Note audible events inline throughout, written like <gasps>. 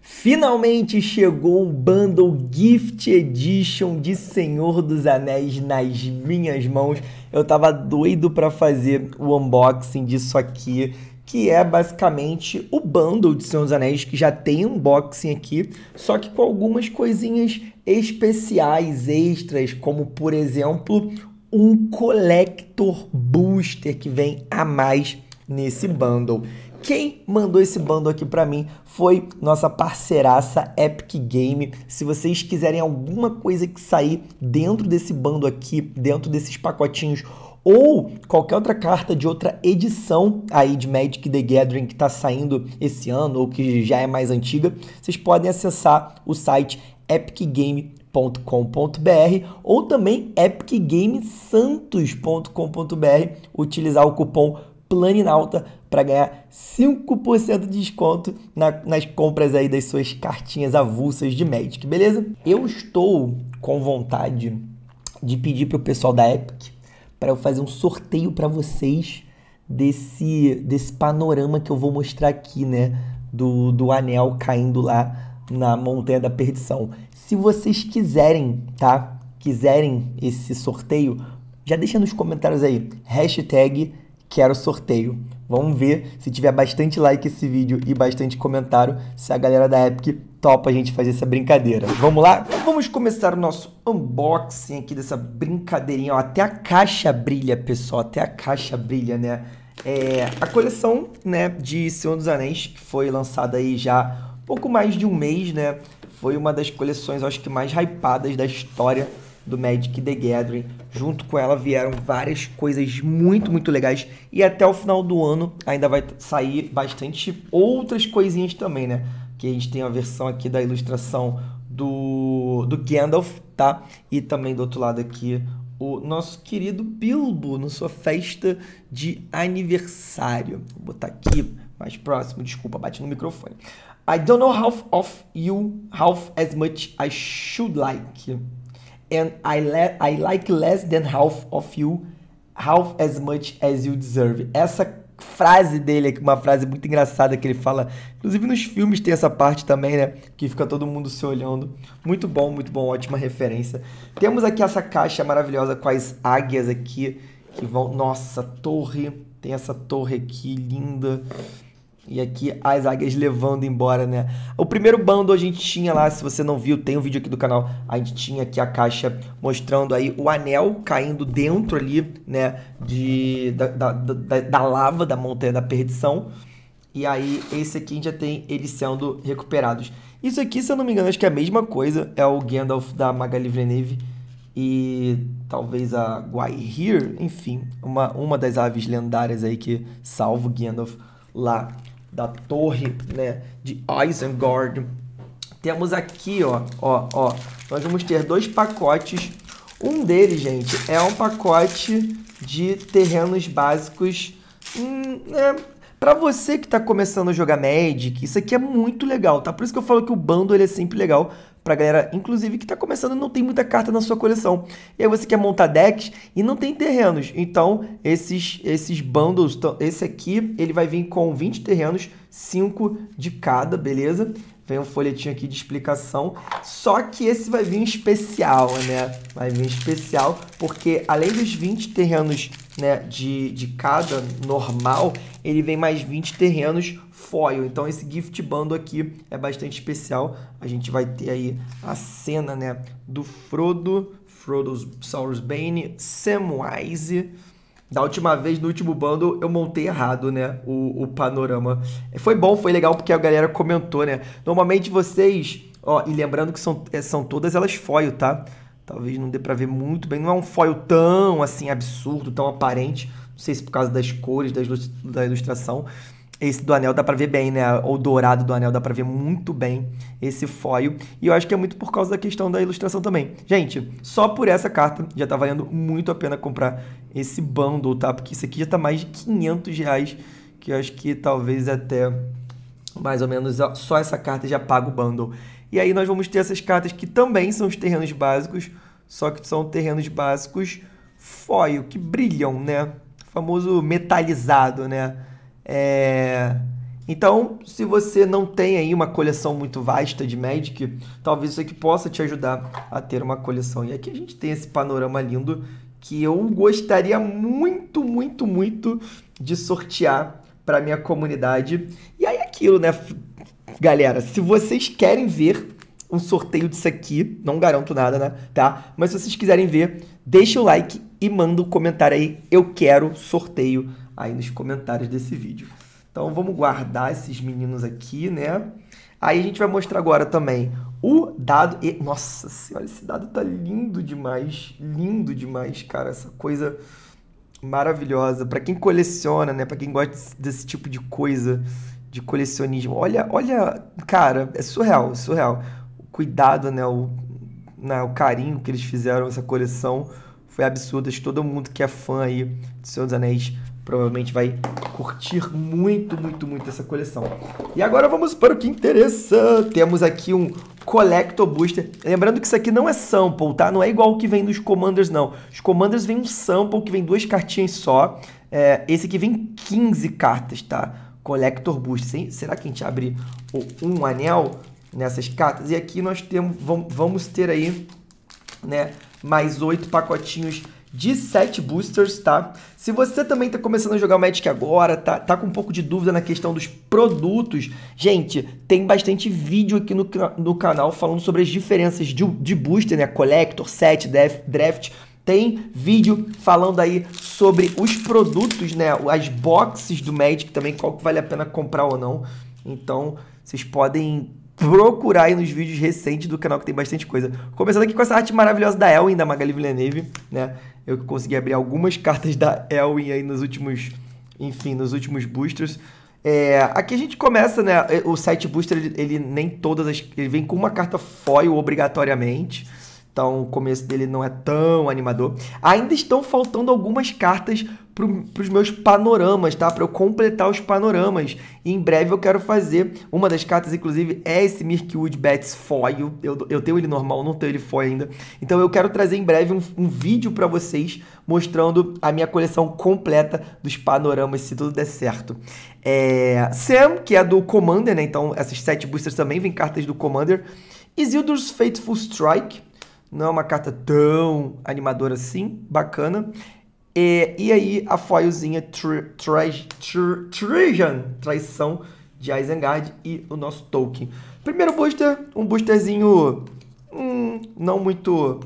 Finalmente chegou um bundle Gift Edition de Senhor dos Anéis nas minhas mãos. Eu tava doido para fazer o unboxing disso aqui, que é basicamente o bundle de Senhor dos Anéis que já tem unboxing aqui, só que com algumas coisinhas especiais extras, como por exemplo, um collector booster que vem a mais nesse bundle. Quem mandou esse bando aqui para mim foi nossa parceiraça Epic Game. Se vocês quiserem alguma coisa que sair dentro desse bando aqui, dentro desses pacotinhos ou qualquer outra carta de outra edição aí de Magic the Gathering que está saindo esse ano ou que já é mais antiga, vocês podem acessar o site epicgame.com.br ou também epicgamesantos.com.br, utilizar o cupom Planinauta para ganhar 5% de desconto na, nas compras aí das suas cartinhas avulsas de Magic, beleza? Eu estou com vontade de pedir para o pessoal da Epic para eu fazer um sorteio para vocês desse, desse panorama que eu vou mostrar aqui, né? Do, do anel caindo lá na Montanha da Perdição. Se vocês quiserem, tá? Quiserem esse sorteio, já deixa nos comentários aí. Hashtag quero sorteio. Vamos ver se tiver bastante like esse vídeo e bastante comentário se a galera da Epic topa a gente fazer essa brincadeira. Vamos lá? Vamos começar o nosso unboxing aqui dessa brincadeirinha. Ó, até a caixa brilha, pessoal. Até a caixa brilha, né? É, a coleção né, de Senhor dos Anéis, que foi lançada aí já pouco mais de um mês, né? Foi uma das coleções, acho que mais hypadas da história do Magic the Gathering. Junto com ela vieram várias coisas muito, muito legais. E até o final do ano ainda vai sair bastante outras coisinhas também, né? Que a gente tem a versão aqui da ilustração do, do Gandalf, tá? E também do outro lado aqui o nosso querido Bilbo na sua festa de aniversário. Vou botar aqui mais próximo, desculpa, bate no microfone. I don't know half of you, half as much I should like and I, I like less than half of you, half as much as you deserve. Essa frase dele, uma frase muito engraçada que ele fala, inclusive nos filmes tem essa parte também, né, que fica todo mundo se olhando. Muito bom, muito bom, ótima referência. Temos aqui essa caixa maravilhosa com as águias aqui que vão, nossa, torre, tem essa torre aqui linda. E aqui as águias levando embora, né? O primeiro bando a gente tinha lá, se você não viu, tem um vídeo aqui do canal. A gente tinha aqui a caixa mostrando aí o anel caindo dentro ali, né? De, da, da, da, da lava, da montanha da perdição. E aí esse aqui a gente já tem eles sendo recuperados. Isso aqui, se eu não me engano, acho que é a mesma coisa. É o Gandalf da Magali Villeneuve e talvez a Guaihir, enfim, uma, uma das aves lendárias aí que salva o Gandalf lá da torre né, de Isengard. Temos aqui, ó, ó, ó, nós vamos ter dois pacotes. Um deles, gente, é um pacote de terrenos básicos. Hum, é, para você que está começando a jogar Magic, isso aqui é muito legal, tá? Por isso que eu falo que o bando ele é sempre legal, para galera, inclusive, que está começando não tem muita carta na sua coleção. E aí você quer montar decks e não tem terrenos. Então, esses, esses bundles, esse aqui, ele vai vir com 20 terrenos, 5 de cada, beleza? Vem um folhetinho aqui de explicação. Só que esse vai vir especial, né? Vai vir especial, porque além dos 20 terrenos né, de, de cada normal, ele vem mais 20 terrenos foil. Então esse gift bando aqui é bastante especial. A gente vai ter aí a cena né, do Frodo, Frodo Saurus Bane, Samwise... Da última vez, no último bando, eu montei errado, né? O, o panorama. Foi bom, foi legal, porque a galera comentou, né? Normalmente vocês. Ó, e lembrando que são, é, são todas elas foil, tá? Talvez não dê pra ver muito bem. Não é um foil tão, assim, absurdo, tão aparente. Não sei se por causa das cores, da ilustração. Esse do anel dá pra ver bem, né? O dourado do anel dá pra ver muito bem esse foil. E eu acho que é muito por causa da questão da ilustração também. Gente, só por essa carta já tá valendo muito a pena comprar esse bundle, tá? Porque isso aqui já tá mais de 500 reais, que eu acho que talvez até mais ou menos só essa carta já paga o bundle. E aí nós vamos ter essas cartas que também são os terrenos básicos, só que são terrenos básicos foil, que brilham, né? O famoso metalizado, né? É... Então, se você não tem aí uma coleção muito vasta de Magic, talvez isso aqui possa te ajudar a ter uma coleção. E aqui a gente tem esse panorama lindo que eu gostaria muito, muito, muito de sortear para minha comunidade. E aí é aquilo, né, galera, se vocês querem ver um sorteio disso aqui, não garanto nada, né, tá? Mas se vocês quiserem ver, deixa o like e manda um comentário aí, eu quero sorteio aí nos comentários desse vídeo. Então vamos guardar esses meninos aqui, né? Aí a gente vai mostrar agora também o dado. E, nossa senhora, esse dado tá lindo demais. Lindo demais, cara. Essa coisa maravilhosa. Para quem coleciona, né? Para quem gosta desse tipo de coisa, de colecionismo. Olha, olha, cara, é surreal, é surreal. O cuidado, né? O, né? o carinho que eles fizeram essa coleção foi absurdo. Acho que todo mundo que é fã aí de Senhor dos Anéis provavelmente vai curtir muito, muito, muito essa coleção. E agora vamos para o que interessa. Temos aqui um Collector Booster. Lembrando que isso aqui não é sample, tá? Não é igual o que vem dos Commanders, não. Os Commanders vem um sample que vem duas cartinhas só. É, esse aqui vem 15 cartas, tá? Collector Booster. Será que a gente abre um anel nessas cartas? E aqui nós temos, vamos ter aí, né, mais oito pacotinhos de 7 boosters, tá? Se você também tá começando a jogar o Magic agora, tá, tá com um pouco de dúvida na questão dos produtos, gente, tem bastante vídeo aqui no, no canal falando sobre as diferenças de, de booster, né? Collector, set, draft. Tem vídeo falando aí sobre os produtos, né? As boxes do Magic também, qual que vale a pena comprar ou não. Então, vocês podem procurar aí nos vídeos recentes do canal que tem bastante coisa. Começando aqui com essa arte maravilhosa da Elwin, da Magali Villeneuve, né? Eu consegui abrir algumas <laughs> cartas da Elwin aí nos últimos, enfim, nos últimos boosters. É, aqui a gente começa, né? O site booster, ele, ele, nem todas as. Ele vem com uma carta foil obrigatoriamente. Então o começo dele não é tão animador. Ainda estão faltando algumas cartas para os meus panoramas, tá? Para eu completar os panoramas. E em breve eu quero fazer. Uma das cartas, inclusive, é esse Mirkwood Bats Foil. Eu, eu tenho ele normal, não tenho ele foil ainda. Então eu quero trazer em breve um, um vídeo para vocês mostrando a minha coleção completa dos panoramas, se tudo der certo. É... Sam, que é do Commander, né? Então essas sete boosters também vêm cartas do Commander. Isildur's Faithful Strike não é uma carta tão animadora assim, bacana. E, e aí a foilzinha Trajan, tra, tra, Traição de Isengard e o nosso Tolkien. Primeiro booster, um boosterzinho hum, não muito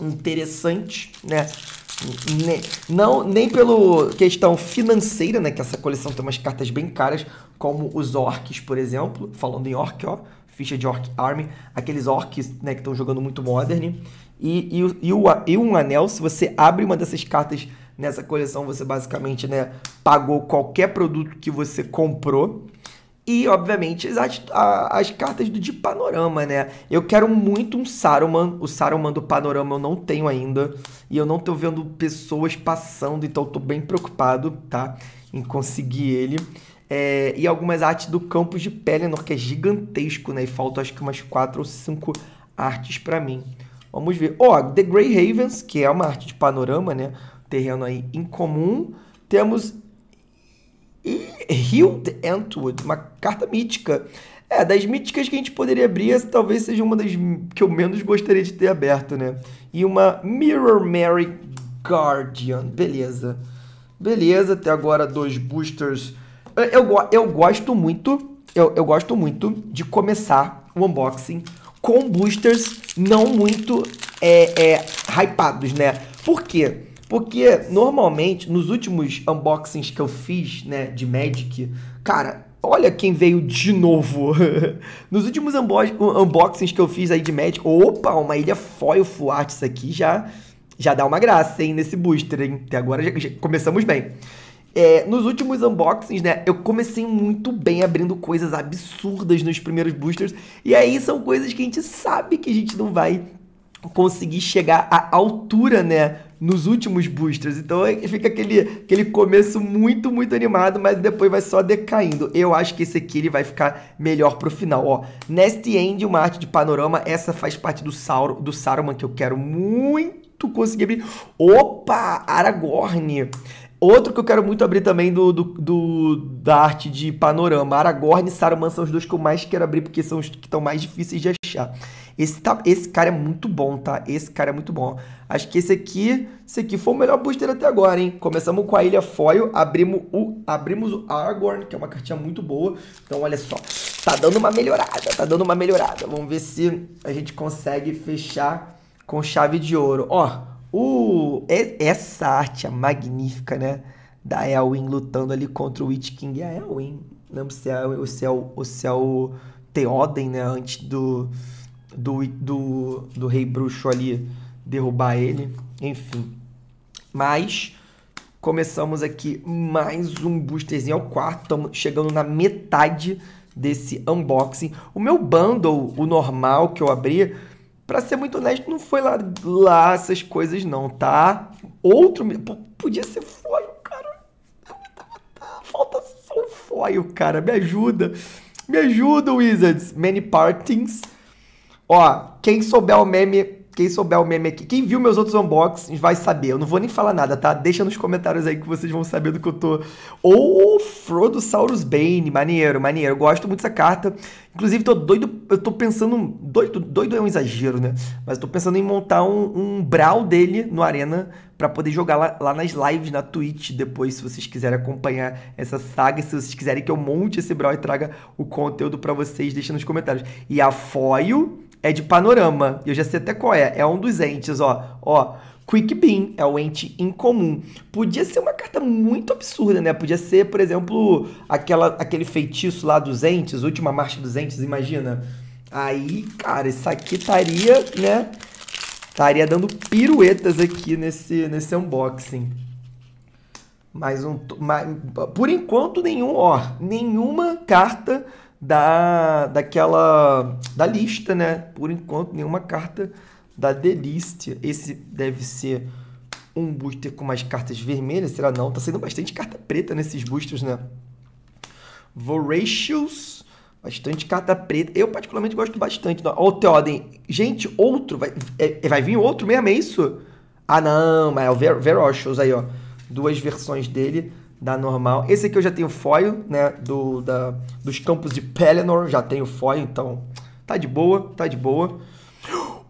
interessante, né? Nem, não, nem pelo questão financeira, né? Que essa coleção tem umas cartas bem caras, como os orcs, por exemplo. Falando em orc, ó ficha de Orc Army, aqueles orcs né, que estão jogando muito Modern. E, e, e, o, e um anel, se você abre uma dessas cartas nessa coleção, você basicamente né, pagou qualquer produto que você comprou. E, obviamente, as, as cartas do, de panorama, né? Eu quero muito um Saruman. O Saruman do panorama eu não tenho ainda. E eu não tô vendo pessoas passando, então eu tô bem preocupado, tá? Em conseguir ele. É, e algumas artes do Campos de Pelennor, que é gigantesco, né? E faltam acho que umas quatro ou cinco artes para mim. Vamos ver. Ó, oh, The Grey Havens, que é uma arte de panorama, né? Terreno aí incomum. Temos Hild Antwood, uma carta mítica. É, das míticas que a gente poderia abrir, talvez seja uma das que eu menos gostaria de ter aberto, né? E uma Mirror Mary Guardian. Beleza. Beleza, até agora dois boosters eu, eu, eu gosto muito, eu, eu gosto muito de começar o unboxing com boosters não muito é, é, hypados, né? Por quê? Porque normalmente nos últimos unboxings que eu fiz, né, de Magic, cara, olha quem veio de novo. <laughs> nos últimos unbo unboxings que eu fiz aí de Magic, opa, uma ilha foil full isso aqui já já dá uma graça, hein, nesse booster, hein? Até agora já, já começamos bem. É, nos últimos unboxings, né, eu comecei muito bem abrindo coisas absurdas nos primeiros boosters. E aí são coisas que a gente sabe que a gente não vai conseguir chegar à altura, né, nos últimos boosters. Então fica aquele, aquele começo muito, muito animado, mas depois vai só decaindo. Eu acho que esse aqui ele vai ficar melhor pro final, ó. Nest End, uma arte de panorama, essa faz parte do, Saur, do Saruman que eu quero muito conseguir abrir. Opa! Aragorn! Outro que eu quero muito abrir também do, do, do da arte de panorama. Aragorn e Saruman são os dois que eu mais quero abrir, porque são os que estão mais difíceis de achar. Esse, tá, esse cara é muito bom, tá? Esse cara é muito bom. Acho que esse aqui, esse aqui foi o melhor booster até agora, hein? Começamos com a Ilha Foil, abrimos o, abrimos o Aragorn, que é uma cartinha muito boa. Então, olha só, tá dando uma melhorada, tá dando uma melhorada. Vamos ver se a gente consegue fechar com chave de ouro. Ó, o, é, essa arte é magnífica, né? Da Elwin lutando ali contra o Witch King. E é a Elwin, não se é, o, se é o, o, se é o Theoden, né? Antes do, do, do, do Rei Bruxo ali derrubar ele. Enfim. Mas começamos aqui mais um boosterzinho. É o quarto, estamos chegando na metade desse unboxing. O meu bundle, o normal que eu abri Pra ser muito honesto, não foi lá, lá essas coisas não, tá? Outro... podia ser foil, cara. Falta só um foil, cara. Me ajuda. Me ajuda, Wizards. Many partings. Ó, quem souber o meme quem souber o meme aqui, quem viu meus outros unboxings vai saber. Eu não vou nem falar nada, tá? Deixa nos comentários aí que vocês vão saber do que eu tô. Ou oh, Frodo Saurus Bane, maneiro, maneiro. Eu gosto muito dessa carta. Inclusive, tô doido, eu tô pensando. Doido, doido é um exagero, né? Mas eu tô pensando em montar um, um brawl dele no Arena para poder jogar lá, lá, nas lives na Twitch depois, se vocês quiserem acompanhar essa saga. Se vocês quiserem que eu monte esse brawl e traga o conteúdo para vocês, deixa nos comentários. E a foil é de panorama. Eu já sei até qual é. É um dos entes, ó. Ó, Quick Bean é o ente incomum. Podia ser uma carta muito absurda, né? Podia ser, por exemplo, aquela, aquele feitiço lá dos entes, última marcha dos entes, imagina. Aí, cara, isso aqui estaria, né? Estaria dando piruetas aqui nesse, nesse unboxing. Mais um. Mais, por enquanto, nenhum, ó, nenhuma carta da, daquela da lista, né? Por enquanto, nenhuma carta da delícia. Esse deve ser um booster com mais cartas vermelhas, será não? Tá sendo bastante carta preta nesses boosters, né? Voracious, bastante carta preta. Eu particularmente gosto bastante. Ó, o Theoden. Gente, outro, vai, é, é, vai vir outro mesmo, é isso? Ah, não, mas é o Ver Verocious aí, ó. Duas versões dele da normal. Esse aqui eu já tenho foil, né? Do, da, dos campos de Pelennor, já tenho foil, então tá de boa, tá de boa.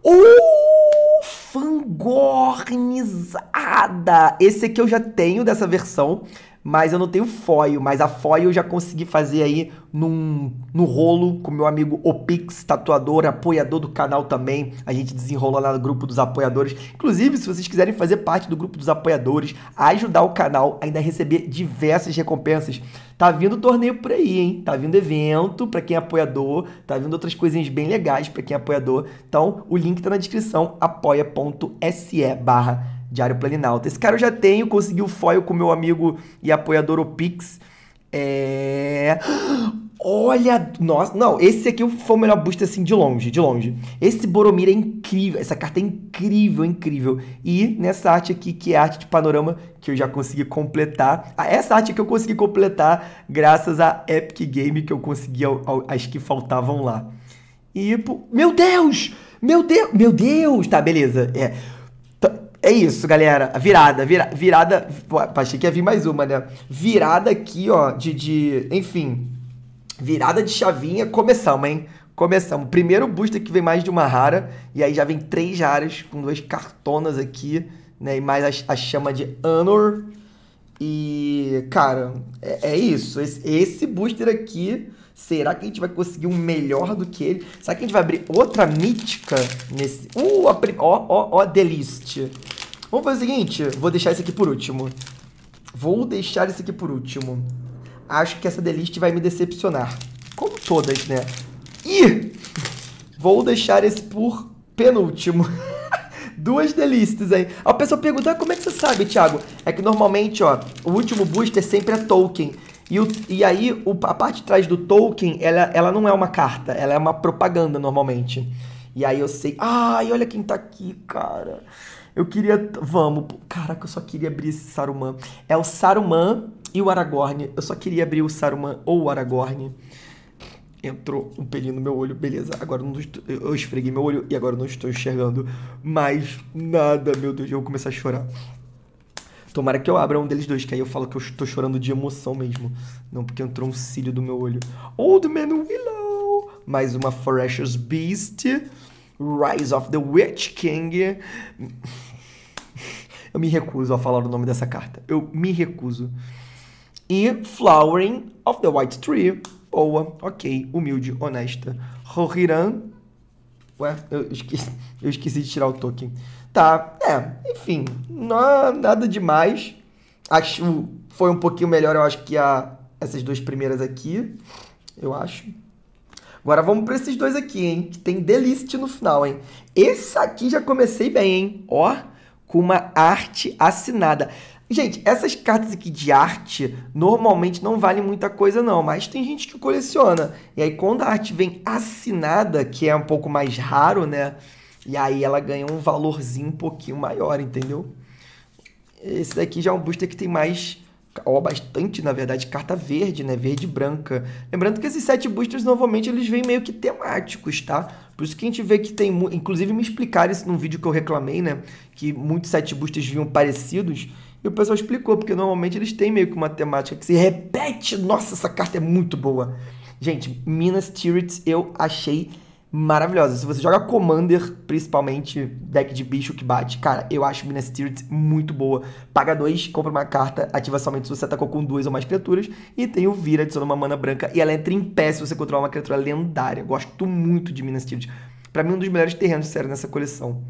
Uh, fangornizada! Esse aqui eu já tenho dessa versão mas eu não tenho foil, mas a foil eu já consegui fazer aí num, no rolo com meu amigo Opix, tatuador, apoiador do canal também. A gente desenrolou lá no grupo dos apoiadores. Inclusive, se vocês quiserem fazer parte do grupo dos apoiadores, ajudar o canal, ainda receber diversas recompensas. Tá vindo torneio por aí, hein? Tá vindo evento para quem é apoiador, tá vindo outras coisinhas bem legais para quem é apoiador. Então, o link tá na descrição, apoia.se barra Diário Planinalto. Esse cara eu já tenho, consegui o foil com meu amigo e apoiador Opix. É. <gasps> Olha, nossa, não, esse aqui foi o melhor boost assim de longe, de longe. Esse Boromir é incrível, essa carta é incrível, incrível. E nessa arte aqui, que é a arte de panorama, que eu já consegui completar. Ah, essa arte que eu consegui completar graças à Epic Game que eu consegui ao, ao, as que faltavam lá. E, meu Deus! Meu Deus! Meu Deus! Tá, beleza. É. É isso, galera. Virada, vira, virada. Pô, achei que ia vir mais uma, né? Virada aqui, ó, de, de. Enfim. Virada de chavinha. Começamos, hein? Começamos. Primeiro booster que vem mais de uma rara. E aí já vem três raras com duas cartonas aqui, né? E mais a, a chama de Anor. E, cara, é, é isso. Esse, esse, booster aqui. Será que a gente vai conseguir um melhor do que ele? Será que a gente vai abrir outra mítica nesse. Uh, ó, ó, ó, The List. Vamos fazer o seguinte, vou deixar esse aqui por último. Vou deixar esse aqui por último. Acho que essa delist vai me decepcionar. Como todas, né? E vou deixar esse por penúltimo. <laughs> Duas delícias, aí. A pessoa pergunta, ah, como é que você sabe, Thiago? É que normalmente, ó, o último booster sempre é token. E, o, e aí, o, a parte de trás do token, ela, ela não é uma carta, ela é uma propaganda normalmente. E aí eu sei. Ai, olha quem tá aqui, cara. Eu queria. Vamos. Caraca, eu só queria abrir esse Saruman. É o Saruman e o Aragorn. Eu só queria abrir o Saruman ou o Aragorn. Entrou um pelinho no meu olho, beleza. Agora eu, estou... eu esfreguei meu olho e agora eu não estou enxergando mais nada. Meu Deus, eu vou começar a chorar. Tomara que eu abra um deles dois, que aí eu falo que eu estou chorando de emoção mesmo. Não porque entrou um cílio do meu olho. Old Man Willow! Mais uma Forester's Beast. Rise of the Witch King. Eu me recuso a falar o nome dessa carta. Eu me recuso. E Flowering of the White Tree. Boa, ok, humilde, honesta. Rohiran. Ué, eu esqueci, eu esqueci de tirar o token. Tá, é, enfim, não, nada demais. Acho foi um pouquinho melhor, eu acho, que a, essas duas primeiras aqui. Eu acho. Agora vamos para esses dois aqui, hein? Que tem delícia no final, hein? Esse aqui já comecei bem, hein? Ó, com uma arte assinada. Gente, essas cartas aqui de arte normalmente não valem muita coisa não, mas tem gente que coleciona. E aí quando a arte vem assinada, que é um pouco mais raro, né? E aí ela ganha um valorzinho um pouquinho maior, entendeu? Esse daqui já é um booster que tem mais ou bastante, na verdade, carta verde, né? Verde e branca. Lembrando que esses sete boosters, novamente, eles vêm meio que temáticos, tá? Por isso que a gente vê que tem... Inclusive, me explicaram isso num vídeo que eu reclamei, né? Que muitos sete boosters vinham parecidos. E o pessoal explicou, porque normalmente eles têm meio que uma temática que se repete. Nossa, essa carta é muito boa. Gente, Minas Tirith eu achei maravilhosa. Se você joga Commander, principalmente deck de bicho que bate, cara, eu acho Minas Tirith muito boa. Paga dois, compra uma carta, ativa somente se você atacou com duas ou mais criaturas. E tem o Vira, adiciona uma mana branca. E ela entra em pé se você controlar uma criatura lendária. Gosto muito de Minas Tirith. Pra mim, um dos melhores terrenos, sério, nessa coleção.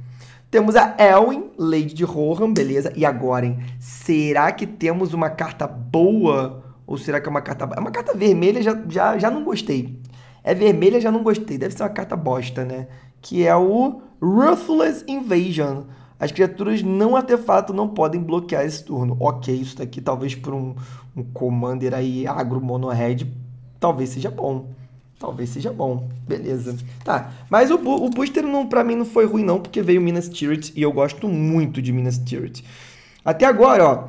Temos a Elwin, Lady de Rohan, beleza. E agora, hein? Será que temos uma carta boa? Ou será que é uma carta... É uma carta vermelha, já, já, já não gostei. É vermelha, já não gostei. Deve ser uma carta bosta, né? Que é o Ruthless Invasion. As criaturas não artefato não podem bloquear esse turno. Ok, isso daqui talvez por um, um Commander aí agro mono red, talvez seja bom. Talvez seja bom. Beleza. Tá, mas o, o booster não, pra mim não foi ruim não, porque veio Minas Tirith e eu gosto muito de Minas Tirith. Até agora, ó,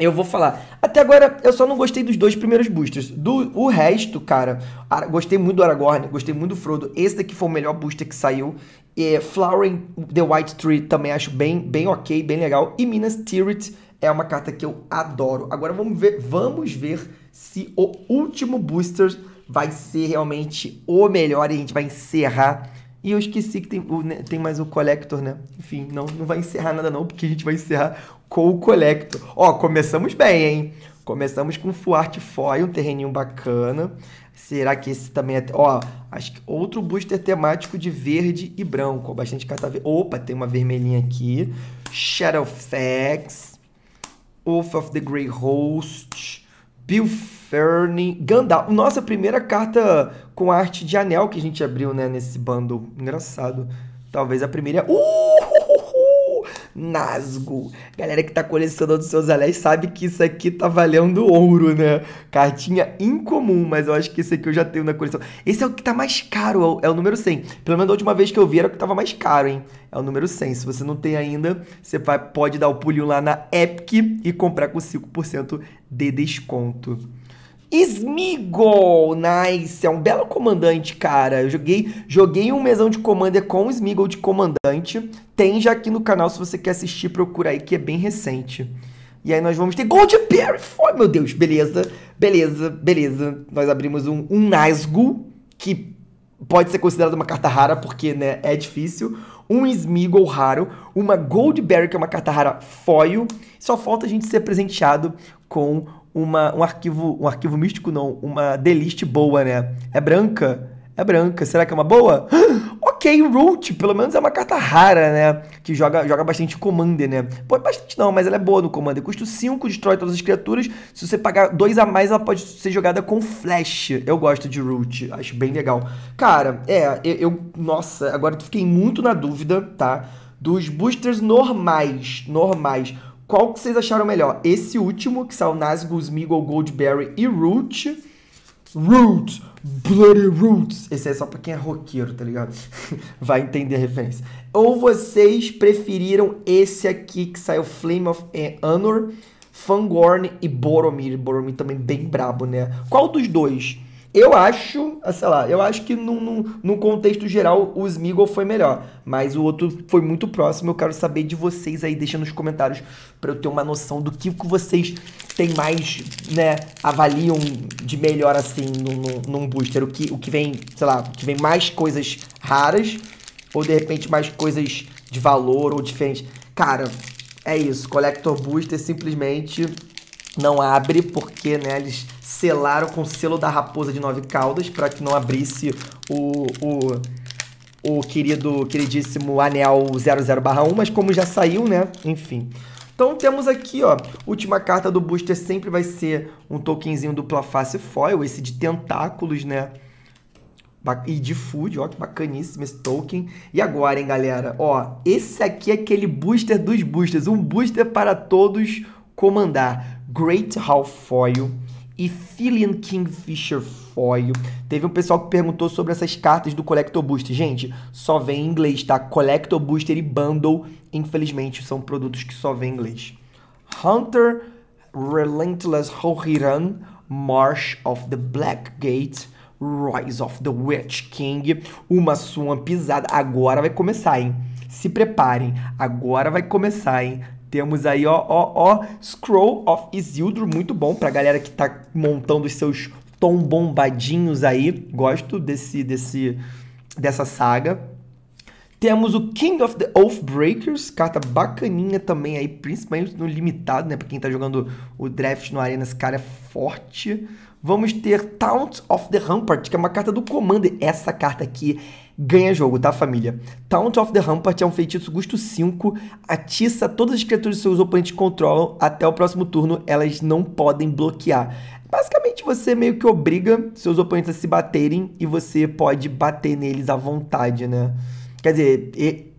eu vou falar. Até agora, eu só não gostei dos dois primeiros boosters. Do o resto, cara, gostei muito do Aragorn, gostei muito do Frodo. Esse daqui foi o melhor booster que saiu. Flowering the White Tree também acho bem, bem ok, bem legal. E Minas Tirith é uma carta que eu adoro. Agora vamos ver, vamos ver se o último booster vai ser realmente o melhor e a gente vai encerrar e eu esqueci que tem, o, né, tem mais o Collector, né? Enfim, não, não vai encerrar nada não, porque a gente vai encerrar com o Collector. Ó, começamos bem, hein? Começamos com Fuart foy um terreninho bacana. Será que esse também é... Ó, acho que outro booster temático de verde e branco. bastante catav Opa, tem uma vermelhinha aqui. Shadow Facts. Wolf of the Grey Host. Bill Fernie Gandalf. Nossa, primeira carta com arte de anel que a gente abriu, né, nesse bando. Engraçado. Talvez a primeira. Uh! Nasgo. Galera que tá colecionando os seus anéis sabe que isso aqui tá valendo ouro, né? Cartinha incomum, mas eu acho que esse aqui eu já tenho na coleção. Esse é o que tá mais caro, é o é número 100. Pelo menos a última vez que eu vi era o que tava mais caro, hein? É o número 100. Se você não tem ainda, você vai, pode dar o pulinho lá na Epic e comprar com 5% de desconto. Smigol, nice, é um belo comandante, cara. Eu joguei, joguei um mesão de commander com o Smigol de comandante. Tem já aqui no canal, se você quer assistir, procura aí que é bem recente. E aí nós vamos ter Gold Perry. Foi, meu Deus. Beleza, beleza, beleza. Nós abrimos um, um que pode ser considerado uma carta rara, porque né, é difícil. Um Smeagol raro. Uma Goldberry, que é uma carta rara foil. Só falta a gente ser presenteado com uma, um arquivo, um arquivo místico não, uma delist boa, né? É branca? É branca. Será que é uma boa? <gasps> ok, Root, pelo menos é uma carta rara, né? Que joga, joga bastante Commander, né? Pô, bastante não, mas ela é boa no Commander. Custa 5, destrói todas as criaturas. Se você pagar 2 a mais, ela pode ser jogada com Flash. Eu gosto de Root, acho bem legal. Cara, é, eu, eu nossa, agora eu fiquei muito na dúvida, tá? Dos boosters normais, normais. Qual que vocês acharam melhor? Esse último, que saiu Nazgûl, Smeagol, Goldberry e Root. Roots, Bloody Roots. Esse é só pra quem é roqueiro, tá ligado? <laughs> Vai entender a referência. Ou vocês preferiram esse aqui que saiu Flame of eh, Anor, Fangorn e Boromir. Boromir também bem brabo, né? Qual dos dois? Eu acho, ah, sei lá, eu acho que num, num, num contexto geral o Smiggle foi melhor. Mas o outro foi muito próximo. Eu quero saber de vocês aí, deixa nos comentários para eu ter uma noção do que vocês têm mais, né, avaliam de melhor assim num, num booster. O que, o que vem, sei lá, o que vem mais coisas raras, ou de repente mais coisas de valor ou diferentes. Cara, é isso. Collector Booster simplesmente não abre, porque, né, eles selaram com o selo da raposa de nove caudas para que não abrisse o, o, o querido, queridíssimo anel 00/1, mas como já saiu, né? Enfim. Então temos aqui, ó, última carta do booster sempre vai ser um tokenzinho dupla face foil, esse de tentáculos, né? E de food, ó, que bacaníssimo esse token. E agora, hein, galera? Ó, esse aqui é aquele booster dos boosters. Um booster para todos comandar. Great Hall Foil e Filian Kingfisher Foil. Teve um pessoal que perguntou sobre essas cartas do Collector Booster. Gente, só vem em inglês, tá? Collector Booster e Bundle, infelizmente, são produtos que só vem em inglês. Hunter Relentless Hohiran, Marsh of the Black Gate, Rise of the Witch King, uma sua pisada. Agora vai começar, hein? Se preparem, agora vai começar, hein? Temos aí, ó, ó, ó, Scroll of Isildur, muito bom pra galera que tá montando os seus tom bombadinhos aí. Gosto desse, desse, dessa saga. Temos o King of the Oathbreakers, carta bacaninha também aí, principalmente no limitado, né? Pra quem tá jogando o draft no Arena, esse cara é forte. Vamos ter Taunt of the Rampart, que é uma carta do Commander. Essa carta aqui ganha jogo, tá, família? Taunt of the Rampart é um feitiço custo 5, atiça todas as criaturas que seus oponentes controlam até o próximo turno, elas não podem bloquear. Basicamente, você meio que obriga seus oponentes a se baterem e você pode bater neles à vontade, né? Quer dizer,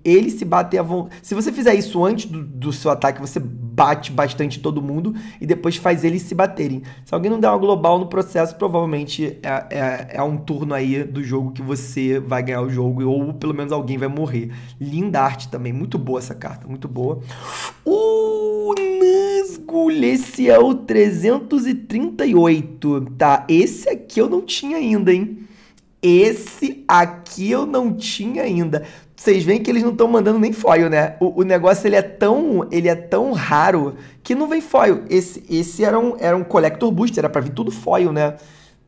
ele se bater à vontade. Se você fizer isso antes do, do, seu ataque, você bate bastante todo mundo e depois faz eles se baterem. Se alguém não der uma global no processo, provavelmente é, é, é um turno aí do jogo que você vai ganhar o jogo, ou pelo menos alguém vai morrer. Linda arte também, muito boa essa carta, muito boa. O Nazgul, esse é o 338, tá? Esse aqui eu não tinha ainda, hein? Esse aqui eu não tinha ainda vocês veem que eles não estão mandando nem foil, né? O, o, negócio ele é tão ele é tão raro que não vem foil. Esse, esse era, um, era um collector booster, era para vir tudo foil, né?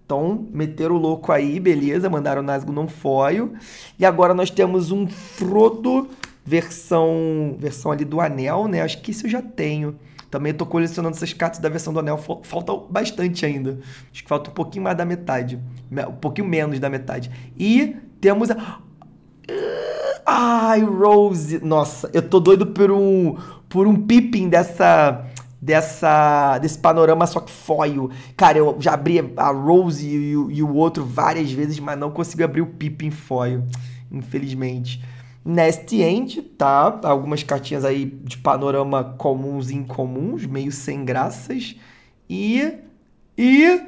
Então, meteram o louco aí, beleza, mandaram o Nazgûl não foil. E agora nós temos um Frodo versão versão ali do Anel, né? Acho que isso eu já tenho. Também estou colecionando essas cartas da versão do Anel, falta bastante ainda. Acho que falta um pouquinho mais da metade, um pouquinho menos da metade. E temos a... Ai, Rose! Nossa, eu tô doido por um por um peeping dessa dessa desse panorama só que foil. Cara, eu já abri a Rose e, e, e o outro várias vezes, mas não consegui abrir o peeping foil, infelizmente. Neste End, tá? Algumas cartinhas aí de panorama comuns e incomuns, meio sem graças. E. E.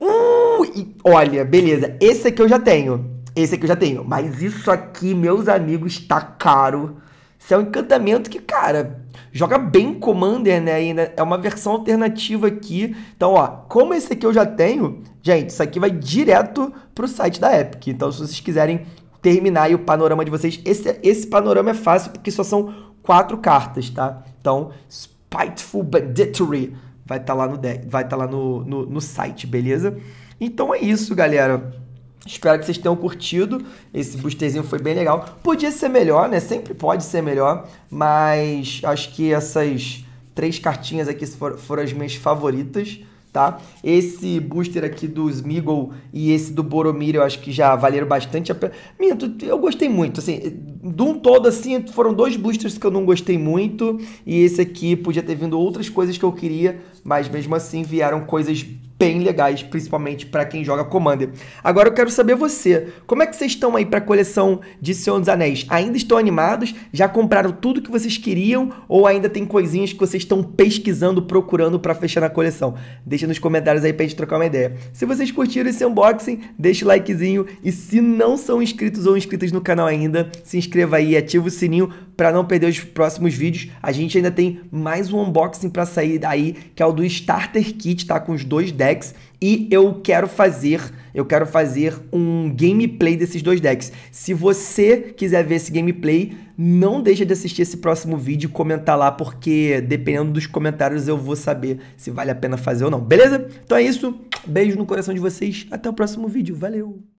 Uh, e olha, beleza. Esse aqui eu já tenho. Esse aqui eu já tenho. Mas isso aqui, meus amigos, tá caro. Isso é um encantamento que, cara, joga bem Commander, né? Ainda é uma versão alternativa aqui. Então, ó, como esse aqui eu já tenho, gente, isso aqui vai direto pro site da Epic. Então, se vocês quiserem terminar aí o panorama de vocês, esse, esse panorama é fácil porque só são quatro cartas, tá? Então, Spiteful Banditry vai estar tá lá, no, vai tá lá no, no, no site, beleza? Então é isso, galera. Espero que vocês tenham curtido. Esse boosterzinho foi bem legal. Podia ser melhor, né? Sempre pode ser melhor, mas acho que essas três cartinhas aqui foram, foram as minhas favoritas, tá? Esse booster aqui do Smeagol e esse do Boromir eu acho que já valeram bastante a pena. Minha, eu gostei muito, assim, de um todo assim, foram dois boosters que eu não gostei muito e esse aqui podia ter vindo outras coisas que eu queria, mas mesmo assim vieram coisas bem legais, principalmente para quem joga Commander. Agora eu quero saber você, como é que vocês estão aí para a coleção de Senhor dos Anéis? Ainda estão animados? Já compraram tudo que vocês queriam ou ainda tem coisinhas que vocês estão pesquisando, procurando para fechar na coleção? Deixa nos comentários aí para gente trocar uma ideia. Se vocês curtiram esse unboxing, deixa o likezinho e se não são inscritos ou inscritas no canal ainda, se inscreva aí e ativa o sininho para não perder os próximos vídeos, a gente ainda tem mais um unboxing para sair daí, que é o do Starter Kit, tá? Com os dois decks. E eu quero fazer, eu quero fazer um gameplay desses dois decks. Se você quiser ver esse gameplay, não deixa de assistir esse próximo vídeo e comentar lá, porque dependendo dos comentários eu vou saber se vale a pena fazer ou não, beleza? Então é isso, beijo no coração de vocês, até o próximo vídeo, valeu!